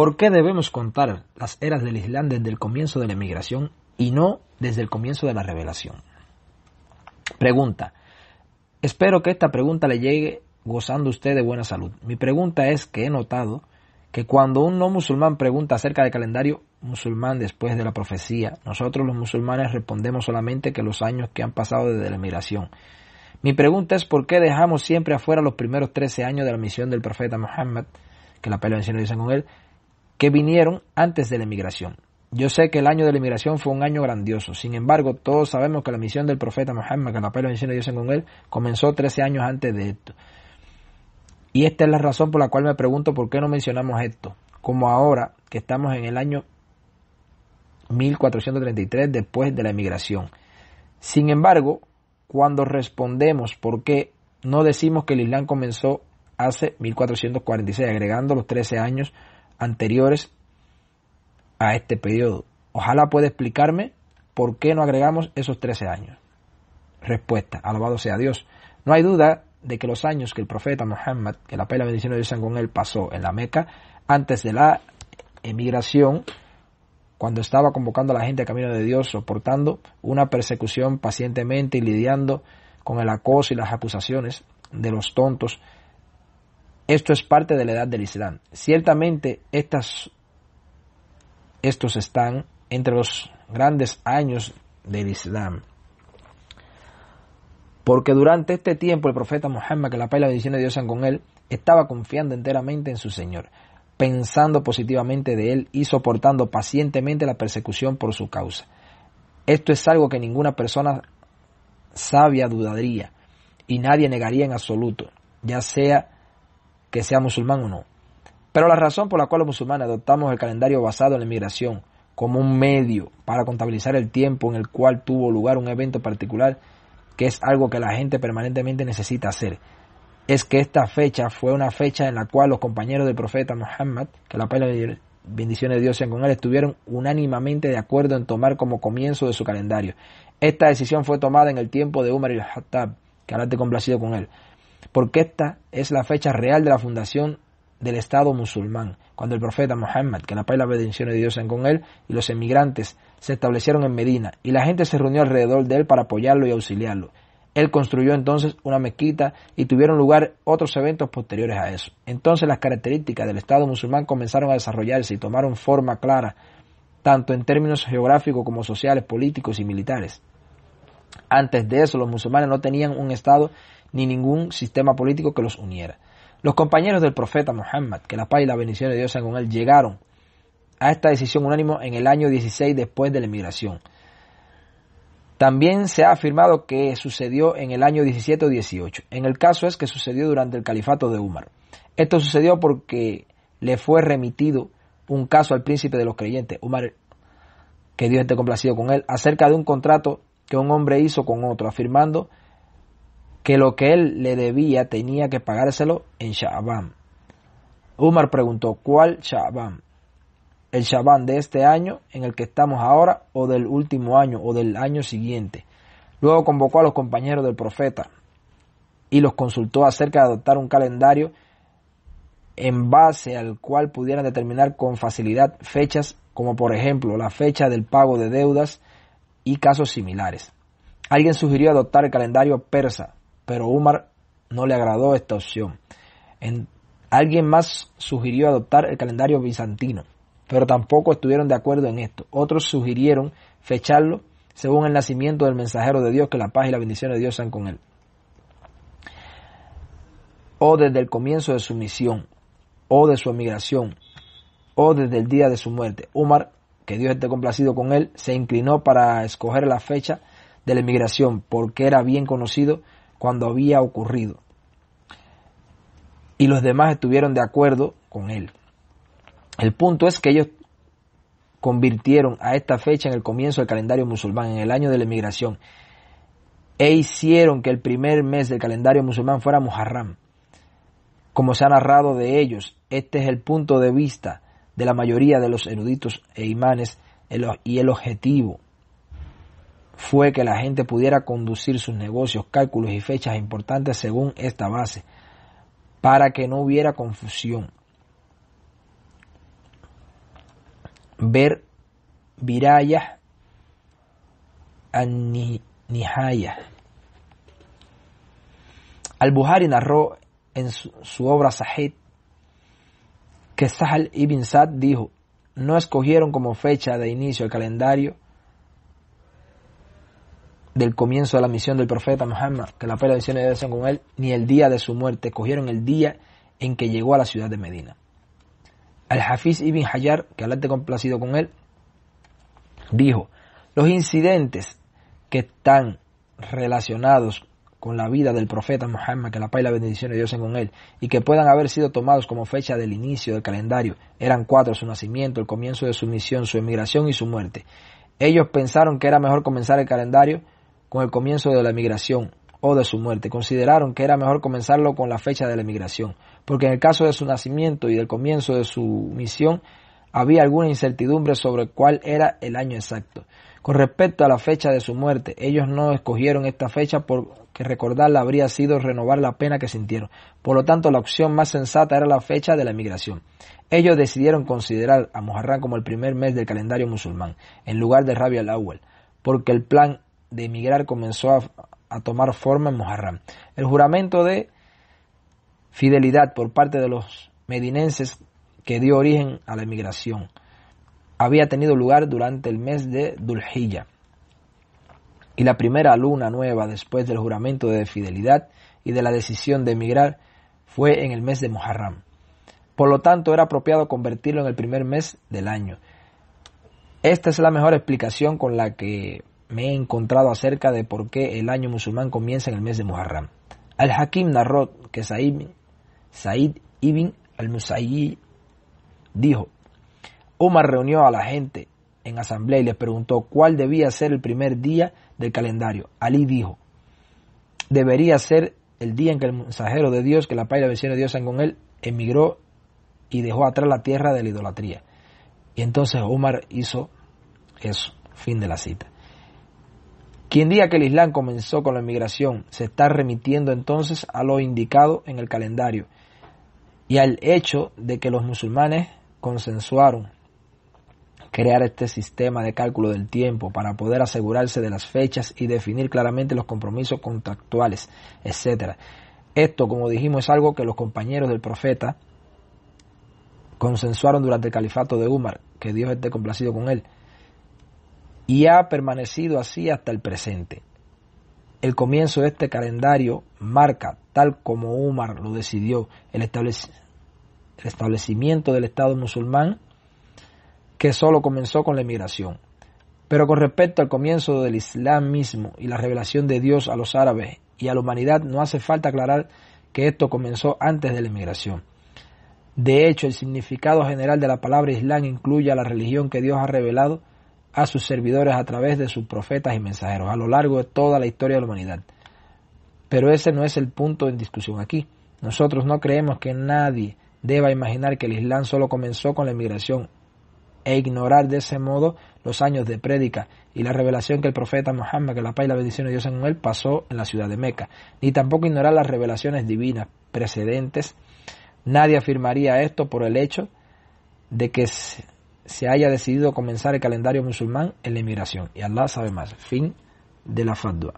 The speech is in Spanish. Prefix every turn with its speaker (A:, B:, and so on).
A: ¿Por qué debemos contar las eras del Islam desde el comienzo de la emigración y no desde el comienzo de la revelación? Pregunta. Espero que esta pregunta le llegue gozando usted de buena salud. Mi pregunta es que he notado que cuando un no musulmán pregunta acerca del calendario musulmán después de la profecía, nosotros los musulmanes respondemos solamente que los años que han pasado desde la emigración. Mi pregunta es por qué dejamos siempre afuera los primeros 13 años de la misión del profeta Muhammad, que la no dicen con él, que vinieron antes de la emigración. Yo sé que el año de la emigración fue un año grandioso. Sin embargo, todos sabemos que la misión del profeta Muhammad, que la paz y Dios con él, comenzó 13 años antes de esto. Y esta es la razón por la cual me pregunto por qué no mencionamos esto, como ahora que estamos en el año 1433 después de la emigración. Sin embargo, cuando respondemos por qué no decimos que el Islam comenzó hace 1446, agregando los 13 años anteriores a este periodo. Ojalá pueda explicarme por qué no agregamos esos 13 años. Respuesta, alabado sea Dios. No hay duda de que los años que el profeta Muhammad, que la pela bendición de Dios con él, pasó en la Meca, antes de la emigración, cuando estaba convocando a la gente a camino de Dios, soportando una persecución pacientemente y lidiando con el acoso y las acusaciones de los tontos esto es parte de la edad del Islam. Ciertamente estas, estos están entre los grandes años del Islam. Porque durante este tiempo el profeta Muhammad, que la paz y la bendición de Dios sean con él, estaba confiando enteramente en su Señor, pensando positivamente de él y soportando pacientemente la persecución por su causa. Esto es algo que ninguna persona sabia dudaría y nadie negaría en absoluto, ya sea que sea musulmán o no. Pero la razón por la cual los musulmanes adoptamos el calendario basado en la inmigración como un medio para contabilizar el tiempo en el cual tuvo lugar un evento particular, que es algo que la gente permanentemente necesita hacer, es que esta fecha fue una fecha en la cual los compañeros del profeta Muhammad, que la paz y bendiciones de Dios sean con él, estuvieron unánimamente de acuerdo en tomar como comienzo de su calendario. Esta decisión fue tomada en el tiempo de Umar el Hattab, que ahora complacido con él porque esta es la fecha real de la fundación del Estado musulmán, cuando el profeta Muhammad, que la paz y la bendición de Dios sean con él, y los emigrantes se establecieron en Medina, y la gente se reunió alrededor de él para apoyarlo y auxiliarlo. Él construyó entonces una mezquita y tuvieron lugar otros eventos posteriores a eso. Entonces las características del Estado musulmán comenzaron a desarrollarse y tomaron forma clara, tanto en términos geográficos como sociales, políticos y militares. Antes de eso, los musulmanes no tenían un Estado ni ningún sistema político que los uniera. Los compañeros del profeta Muhammad, que la paz y la bendición de Dios sean con él, llegaron a esta decisión unánimo en el año 16 después de la emigración. También se ha afirmado que sucedió en el año 17 o 18. En el caso es que sucedió durante el califato de Umar. Esto sucedió porque le fue remitido un caso al príncipe de los creyentes, Umar, que Dios esté complacido con él, acerca de un contrato que un hombre hizo con otro, afirmando que lo que él le debía tenía que pagárselo en Sha'ban. Umar preguntó, ¿cuál Sha'ban? ¿El Sha'ban de este año en el que estamos ahora o del último año o del año siguiente? Luego convocó a los compañeros del profeta y los consultó acerca de adoptar un calendario en base al cual pudieran determinar con facilidad fechas como por ejemplo la fecha del pago de deudas y casos similares. Alguien sugirió adoptar el calendario persa, pero Umar no le agradó esta opción. alguien más sugirió adoptar el calendario bizantino, pero tampoco estuvieron de acuerdo en esto. Otros sugirieron fecharlo según el nacimiento del mensajero de Dios, que la paz y la bendición de Dios sean con él. O desde el comienzo de su misión, o de su emigración, o desde el día de su muerte. Umar, que Dios esté complacido con él, se inclinó para escoger la fecha de la emigración, porque era bien conocido cuando había ocurrido. Y los demás estuvieron de acuerdo con él. El punto es que ellos convirtieron a esta fecha en el comienzo del calendario musulmán, en el año de la emigración, e hicieron que el primer mes del calendario musulmán fuera Muharram. Como se ha narrado de ellos, este es el punto de vista de la mayoría de los eruditos e imanes y el objetivo fue que la gente pudiera conducir sus negocios, cálculos y fechas importantes según esta base, para que no hubiera confusión. Ver virayas Nihaya. Al-Buhari narró en su, obra Sahid. que Sahal ibn Sad dijo, no escogieron como fecha de inicio el calendario del comienzo de la misión del profeta Muhammad, que la paz y la bendición de con él, ni el día de su muerte, Cogieron el día en que llegó a la ciudad de Medina. Al-Hafiz ibn Hayar, que al complacido con él, dijo, los incidentes que están relacionados con la vida del profeta Muhammad, que la paz y la bendición de Dios con él, y que puedan haber sido tomados como fecha del inicio del calendario, eran cuatro, su nacimiento, el comienzo de su misión, su emigración y su muerte. Ellos pensaron que era mejor comenzar el calendario con el comienzo de la emigración o de su muerte. Consideraron que era mejor comenzarlo con la fecha de la emigración, porque en el caso de su nacimiento y del comienzo de su misión había alguna incertidumbre sobre cuál era el año exacto. Con respecto a la fecha de su muerte, ellos no escogieron esta fecha porque recordarla habría sido renovar la pena que sintieron. Por lo tanto, la opción más sensata era la fecha de la emigración. Ellos decidieron considerar a Muharram como el primer mes del calendario musulmán, en lugar de Rabia al-Awwal, porque el plan de emigrar comenzó a, tomar forma en Mojarram. El juramento de fidelidad por parte de los medinenses que dio origen a la emigración había tenido lugar durante el mes de Dulhilla. Y la primera luna nueva después del juramento de fidelidad y de la decisión de emigrar fue en el mes de Moharram. Por lo tanto, era apropiado convertirlo en el primer mes del año. Esta es la mejor explicación con la que me he encontrado acerca de por qué el año musulmán comienza en el mes de Muharram. Al-Hakim narró que Said, ibn al-Musayyib dijo, Omar reunió a la gente en asamblea y les preguntó cuál debía ser el primer día del calendario. Ali dijo, debería ser el día en que el mensajero de Dios, que la paz y la bendición de Dios sean con él, emigró y dejó atrás la tierra de la idolatría. Y entonces Omar hizo eso. Fin de la cita. Quien diga que el Islam comenzó con la inmigración se está remitiendo entonces a lo indicado en el calendario y al hecho de que los musulmanes consensuaron crear este sistema de cálculo del tiempo para poder asegurarse de las fechas y definir claramente los compromisos contractuales, etc. Esto, como dijimos, es algo que los compañeros del profeta consensuaron durante el califato de Umar, que Dios esté complacido con él y ha permanecido así hasta el presente. El comienzo de este calendario marca, tal como Umar lo decidió, el, establecimiento del Estado musulmán, que solo comenzó con la emigración. Pero con respecto al comienzo del Islam mismo y la revelación de Dios a los árabes y a la humanidad, no hace falta aclarar que esto comenzó antes de la emigración. De hecho, el significado general de la palabra Islam incluye a la religión que Dios ha revelado a sus servidores a través de sus profetas y mensajeros a lo largo de toda la historia de la humanidad. Pero ese no es el punto en discusión aquí. Nosotros no creemos que nadie deba imaginar que el Islam solo comenzó con la inmigración e ignorar de ese modo los años de prédica y la revelación que el profeta Muhammad, que la paz y la bendición de Dios en él, pasó en la ciudad de Meca, ni tampoco ignorar las revelaciones divinas precedentes. Nadie afirmaría esto por el hecho de que se haya decidido comenzar el calendario musulmán en la inmigración. Y Allah sabe más. Fin de la fatwa.